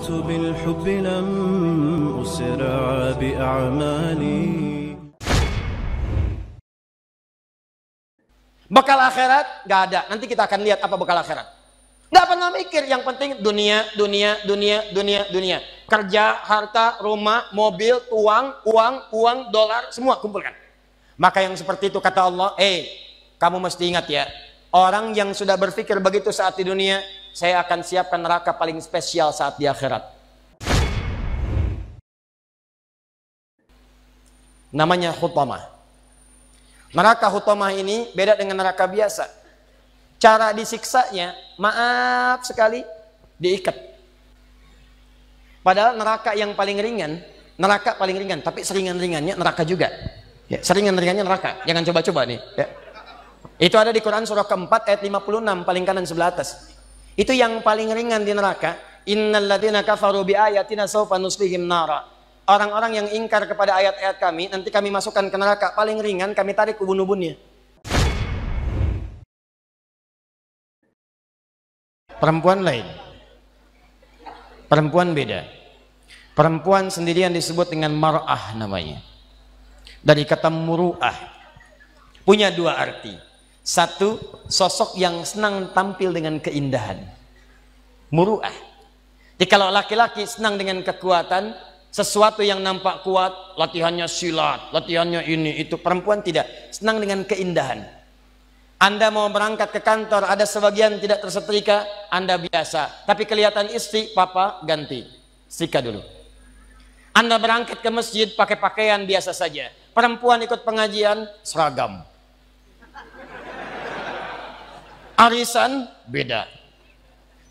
Bekal akhirat gak ada. Nanti kita akan lihat apa bekal akhirat. Gak pernah mikir. Yang penting dunia, dunia, dunia, dunia, dunia. Kerja, harta, rumah, mobil, uang, uang, uang, dolar, semua kumpulkan. Maka yang seperti itu kata Allah, eh, hey, kamu mesti ingat ya, Orang yang sudah berpikir begitu saat di dunia, saya akan siapkan neraka paling spesial saat di akhirat. Namanya Hutoma. Neraka Hutoma ini beda dengan neraka biasa. Cara disiksanya, maaf sekali, diikat. Padahal neraka yang paling ringan, neraka paling ringan, tapi seringan-ringannya neraka juga. Ya, seringan-ringannya neraka. Jangan coba-coba nih. Ya. Itu ada di Quran surah keempat ayat 56 paling kanan sebelah atas. Itu yang paling ringan di neraka. Innalladzina kafaru bi ayatina sawfa nuslihim nara. Orang-orang yang ingkar kepada ayat-ayat kami, nanti kami masukkan ke neraka paling ringan, kami tarik ke bunuh ubunnya Perempuan lain. Perempuan beda. Perempuan sendirian disebut dengan mar'ah namanya. Dari kata muru'ah. Punya dua arti. Satu, sosok yang senang tampil dengan keindahan. Muruah. Jadi kalau laki-laki senang dengan kekuatan, sesuatu yang nampak kuat, latihannya silat, latihannya ini, itu. Perempuan tidak, senang dengan keindahan. Anda mau berangkat ke kantor, ada sebagian tidak tersetrika, Anda biasa. Tapi kelihatan istri, papa ganti. sikat dulu. Anda berangkat ke masjid pakai pakaian biasa saja. Perempuan ikut pengajian, seragam Arisan beda.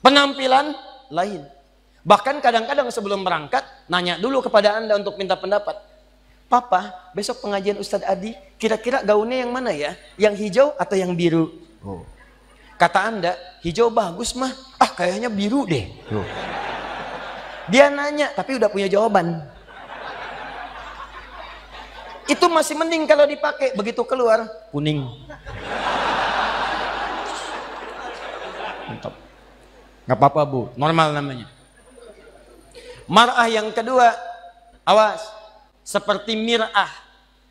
Penampilan lain. Bahkan kadang-kadang sebelum berangkat, nanya dulu kepada Anda untuk minta pendapat. Papa, besok pengajian Ustadz Adi, kira-kira gaunnya yang mana ya? Yang hijau atau yang biru? Oh. Kata Anda, hijau bagus mah. Ah, kayaknya biru deh. Oh. Dia nanya, tapi udah punya jawaban. Itu masih mending kalau dipakai. Begitu keluar, kuning mantap nggak apa-apa bu normal namanya marah yang kedua awas seperti mirah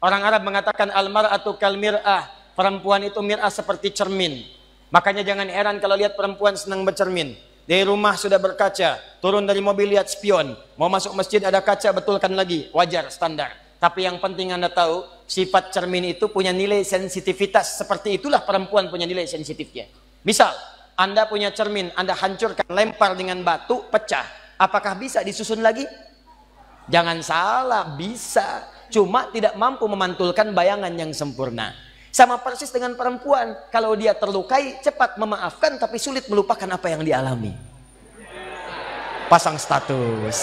orang Arab mengatakan almar atau kalmirah perempuan itu mirah seperti cermin makanya jangan heran kalau lihat perempuan senang bercermin dari rumah sudah berkaca, turun dari mobil lihat spion, mau masuk masjid ada kaca betulkan lagi, wajar standar. Tapi yang penting Anda tahu, sifat cermin itu punya nilai sensitivitas, seperti itulah perempuan punya nilai sensitifnya. Misal, anda punya cermin, Anda hancurkan, lempar dengan batu, pecah. Apakah bisa disusun lagi? Jangan salah, bisa. Cuma tidak mampu memantulkan bayangan yang sempurna. Sama persis dengan perempuan, kalau dia terlukai, cepat memaafkan tapi sulit melupakan apa yang dialami. Pasang status.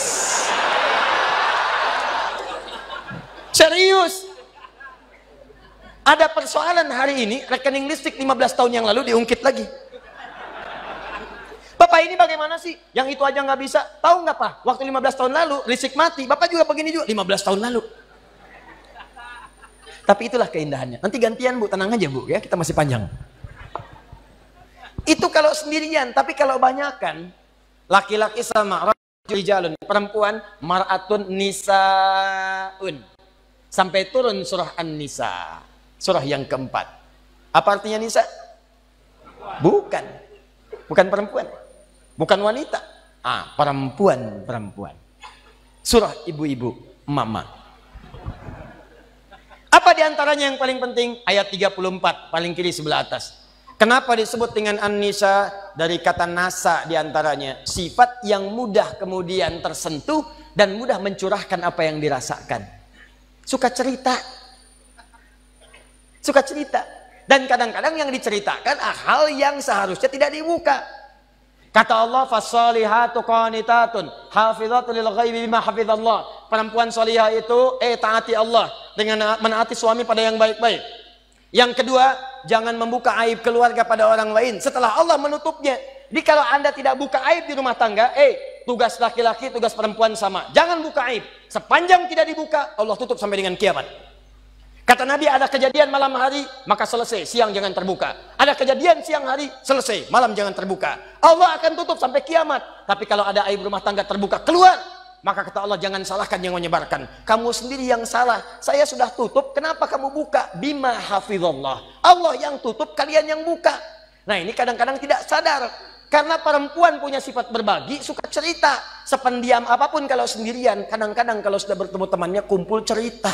Serius, ada persoalan hari ini rekening listrik 15 tahun yang lalu diungkit lagi Bapak ini bagaimana sih? Yang itu aja nggak bisa. Tahu nggak Pak? Waktu 15 tahun lalu, risik mati. Bapak juga begini juga. 15 tahun lalu. Tapi itulah keindahannya. Nanti gantian Bu, tenang aja Bu ya. Kita masih panjang. Itu kalau sendirian. Tapi kalau banyakan, laki-laki sama jalan Perempuan, mar'atun nisaun. Sampai turun surah An-Nisa. Surah yang keempat. Apa artinya Nisa? Bukan. Bukan perempuan bukan wanita. Ah, perempuan, perempuan. Surah ibu-ibu, mama. Apa diantaranya yang paling penting? Ayat 34, paling kiri sebelah atas. Kenapa disebut dengan an Dari kata nasa diantaranya. Sifat yang mudah kemudian tersentuh dan mudah mencurahkan apa yang dirasakan. Suka cerita. Suka cerita. Dan kadang-kadang yang diceritakan ah, hal yang seharusnya tidak dibuka. Kata Allah, "Fasolihatu qanitatun hafizatun lil ghaibi bima hafizallah." Perempuan solihah itu eh taati Allah dengan menaati suami pada yang baik-baik. Yang kedua, jangan membuka aib keluarga pada orang lain setelah Allah menutupnya. Jadi kalau Anda tidak buka aib di rumah tangga, eh tugas laki-laki, tugas perempuan sama. Jangan buka aib. Sepanjang tidak dibuka, Allah tutup sampai dengan kiamat. Kata Nabi ada kejadian malam hari, maka selesai, siang jangan terbuka. Ada kejadian siang hari, selesai, malam jangan terbuka. Allah akan tutup sampai kiamat. Tapi kalau ada aib rumah tangga terbuka, keluar. Maka kata Allah, jangan salahkan yang menyebarkan. Kamu sendiri yang salah. Saya sudah tutup, kenapa kamu buka? Bima hafizullah. Allah yang tutup, kalian yang buka. Nah ini kadang-kadang tidak sadar. Karena perempuan punya sifat berbagi, suka cerita. Sependiam apapun kalau sendirian, kadang-kadang kalau sudah bertemu temannya, kumpul cerita.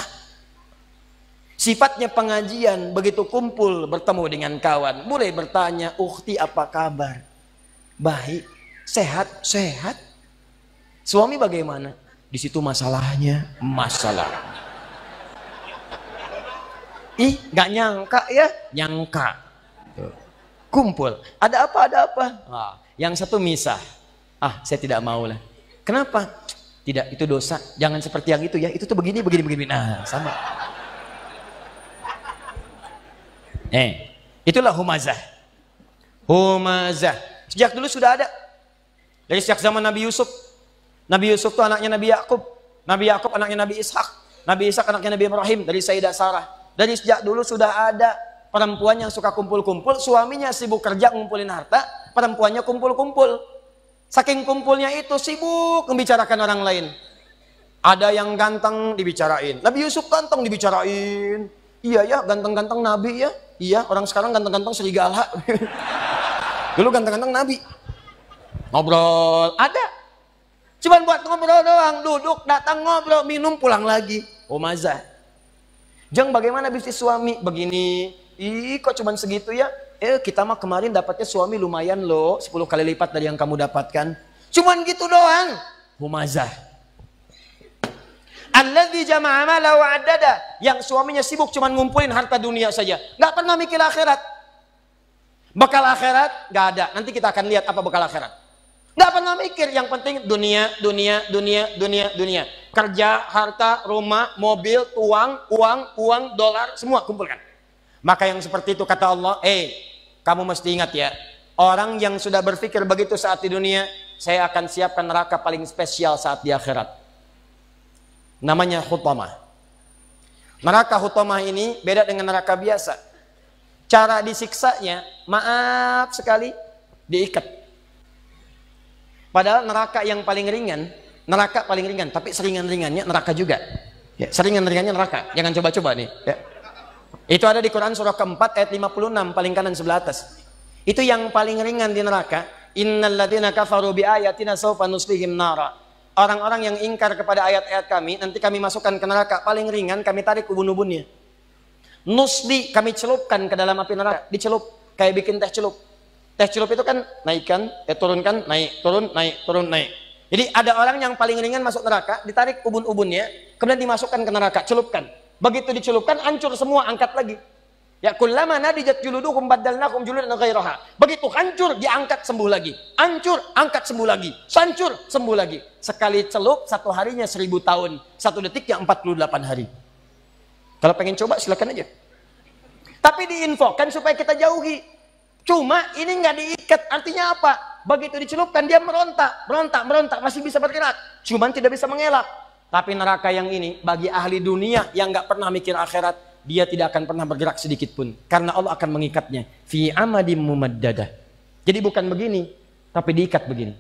Sifatnya pengajian, begitu kumpul bertemu dengan kawan, mulai bertanya, "Ukti, apa kabar?" Baik, sehat, sehat. Suami bagaimana? Di situ masalahnya, masalah. Ih, nggak nyangka ya, nyangka. Kumpul, ada apa, ada apa? Ah, yang satu misah. Ah, saya tidak mau lah. Kenapa? Tidak, itu dosa. Jangan seperti yang itu ya. Itu tuh begini, begini, begini. Nah, sama. Eh, itulah humazah. Humazah. Sejak dulu sudah ada. Dari sejak zaman Nabi Yusuf. Nabi Yusuf itu anaknya Nabi Yakub. Nabi Yakub anaknya Nabi Ishak. Nabi Ishak anaknya Nabi Ibrahim dari Sayyidah Sarah. Dari sejak dulu sudah ada perempuan yang suka kumpul-kumpul, suaminya sibuk kerja ngumpulin harta, perempuannya kumpul-kumpul. Saking kumpulnya itu sibuk membicarakan orang lain. Ada yang ganteng dibicarain. Nabi Yusuf ganteng dibicarain. Iya ya, ganteng-ganteng nabi ya. Iya, orang sekarang ganteng-ganteng serigala. Dulu ganteng-ganteng nabi. Ngobrol, ada. Cuman buat ngobrol doang, duduk, datang ngobrol, minum, pulang lagi. Oh mazah. Jeng, bagaimana bisnis suami? Begini, ih kok cuman segitu ya? Eh kita mah kemarin dapatnya suami lumayan loh, 10 kali lipat dari yang kamu dapatkan. Cuman gitu doang. Humazah. Allah di mala adada. Yang suaminya sibuk cuma ngumpulin harta dunia saja. Nggak pernah mikir akhirat. Bekal akhirat nggak ada. Nanti kita akan lihat apa bekal akhirat. Nggak pernah mikir. Yang penting dunia, dunia, dunia, dunia, dunia. Kerja, harta, rumah, mobil, uang, uang, uang, dolar, semua kumpulkan. Maka yang seperti itu kata Allah, eh, kamu mesti ingat ya, orang yang sudah berpikir begitu saat di dunia, saya akan siapkan neraka paling spesial saat di akhirat namanya hutamah. Neraka hutamah ini beda dengan neraka biasa. Cara disiksanya, maaf sekali, diikat. Padahal neraka yang paling ringan, neraka paling ringan, tapi seringan-ringannya neraka juga. Ya, seringan-ringannya neraka. Jangan coba-coba nih. Ya. Itu ada di Quran surah keempat ayat 56 paling kanan sebelah atas. Itu yang paling ringan di neraka. Innal ladzina kafaru bi ayatina sawfa nuslihim nara Orang-orang yang ingkar kepada ayat-ayat kami, nanti kami masukkan ke neraka. Paling ringan kami tarik ubun-ubunnya. Nusli kami celupkan ke dalam api neraka. Dicelup, kayak bikin teh celup. Teh celup itu kan naikkan, eh, turunkan, naik, turun, naik, turun, naik. Jadi ada orang yang paling ringan masuk neraka, ditarik ubun-ubunnya, kemudian dimasukkan ke neraka, celupkan. Begitu dicelupkan, hancur semua, angkat lagi. Ya kullama nadijat juluduhum badalnakum juludan roha Begitu hancur diangkat sembuh lagi. Hancur angkat sembuh lagi. hancur sembuh lagi. Sekali celup satu harinya seribu tahun. Satu detik ya delapan hari. Kalau pengen coba silakan aja. Tapi diinfokan supaya kita jauhi. Cuma ini nggak diikat. Artinya apa? Begitu dicelupkan dia merontak, merontak, merontak masih bisa bergerak. Cuman tidak bisa mengelak. Tapi neraka yang ini bagi ahli dunia yang nggak pernah mikir akhirat dia tidak akan pernah bergerak sedikit pun karena Allah akan mengikatnya fi amadi mumaddadah. Jadi bukan begini, tapi diikat begini.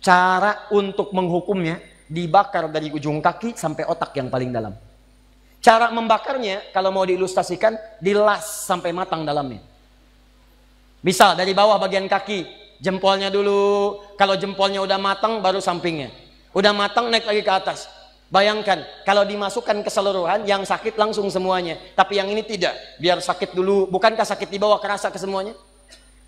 Cara untuk menghukumnya dibakar dari ujung kaki sampai otak yang paling dalam. Cara membakarnya kalau mau diilustrasikan dilas sampai matang dalamnya. Misal dari bawah bagian kaki, jempolnya dulu. Kalau jempolnya udah matang baru sampingnya. Udah matang naik lagi ke atas Bayangkan kalau dimasukkan keseluruhan yang sakit langsung semuanya, tapi yang ini tidak. Biar sakit dulu, bukankah sakit dibawa kerasa ke semuanya?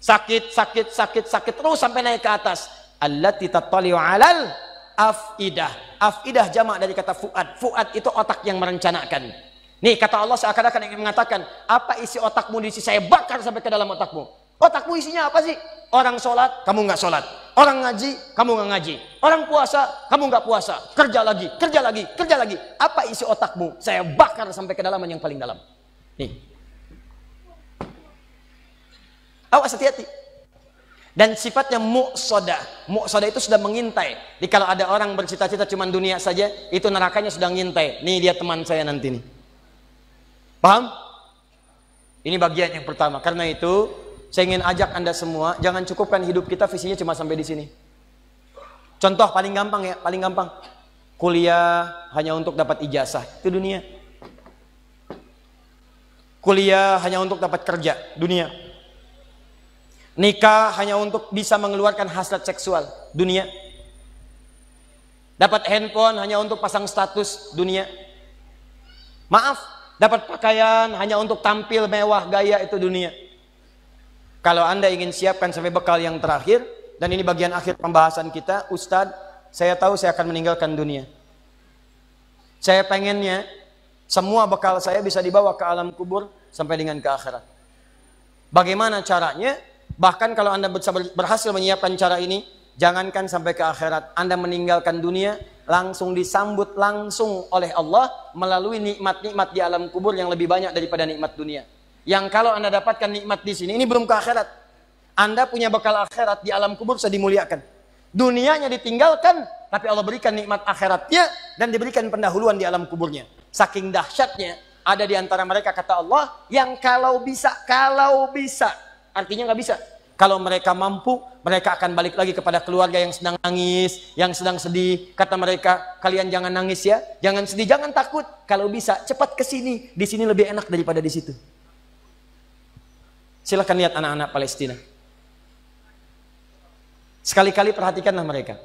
Sakit, sakit, sakit, sakit terus sampai naik ke atas. Allati tattali'u 'alal afidah. Afidah jamak dari kata fuad. Fuad itu otak yang merencanakan. Nih kata Allah seakan-akan ingin mengatakan, apa isi otakmu di sisi saya bakar sampai ke dalam otakmu. Otakmu isinya apa sih? Orang sholat, kamu nggak sholat. Orang ngaji, kamu nggak ngaji. Orang puasa, kamu nggak puasa. Kerja lagi, kerja lagi, kerja lagi. Apa isi otakmu? Saya bakar sampai kedalaman yang paling dalam. Nih. Awas hati-hati. Dan sifatnya muksoda. Muksoda itu sudah mengintai. Jadi kalau ada orang bercita-cita cuma dunia saja, itu nerakanya sudah ngintai. Nih dia teman saya nanti nih. Paham? Ini bagian yang pertama. Karena itu saya ingin ajak Anda semua, jangan cukupkan hidup kita visinya cuma sampai di sini. Contoh paling gampang ya, paling gampang. Kuliah hanya untuk dapat ijazah, itu dunia. Kuliah hanya untuk dapat kerja, dunia. Nikah hanya untuk bisa mengeluarkan hasrat seksual, dunia. Dapat handphone hanya untuk pasang status, dunia. Maaf, dapat pakaian hanya untuk tampil mewah gaya itu dunia. Kalau Anda ingin siapkan sampai bekal yang terakhir, dan ini bagian akhir pembahasan kita, Ustadz, saya tahu saya akan meninggalkan dunia. Saya pengennya semua bekal saya bisa dibawa ke alam kubur sampai dengan ke akhirat. Bagaimana caranya? Bahkan kalau Anda berhasil menyiapkan cara ini, jangankan sampai ke akhirat, Anda meninggalkan dunia, langsung disambut langsung oleh Allah melalui nikmat-nikmat di alam kubur yang lebih banyak daripada nikmat dunia. Yang kalau Anda dapatkan nikmat di sini, ini belum ke akhirat. Anda punya bekal akhirat di alam kubur bisa dimuliakan. Dunianya ditinggalkan, tapi Allah berikan nikmat akhiratnya dan diberikan pendahuluan di alam kuburnya. Saking dahsyatnya, ada di antara mereka kata Allah yang kalau bisa, kalau bisa, artinya nggak bisa. Kalau mereka mampu, mereka akan balik lagi kepada keluarga yang sedang nangis, yang sedang sedih. Kata mereka, kalian jangan nangis ya, jangan sedih, jangan takut. Kalau bisa, cepat ke sini. Di sini lebih enak daripada di situ. Silahkan lihat anak-anak Palestina. Sekali-kali perhatikanlah mereka.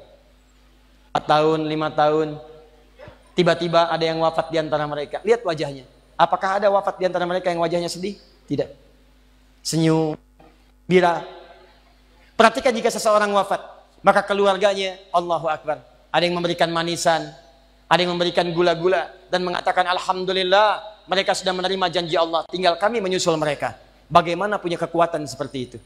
4 tahun, 5 tahun, tiba-tiba ada yang wafat di antara mereka. Lihat wajahnya. Apakah ada wafat di antara mereka yang wajahnya sedih? Tidak. Senyum, bira. Perhatikan jika seseorang wafat, maka keluarganya, Allahu Akbar. Ada yang memberikan manisan, ada yang memberikan gula-gula dan mengatakan Alhamdulillah mereka sudah menerima janji Allah. Tinggal kami menyusul mereka. Bagaimana punya kekuatan seperti itu?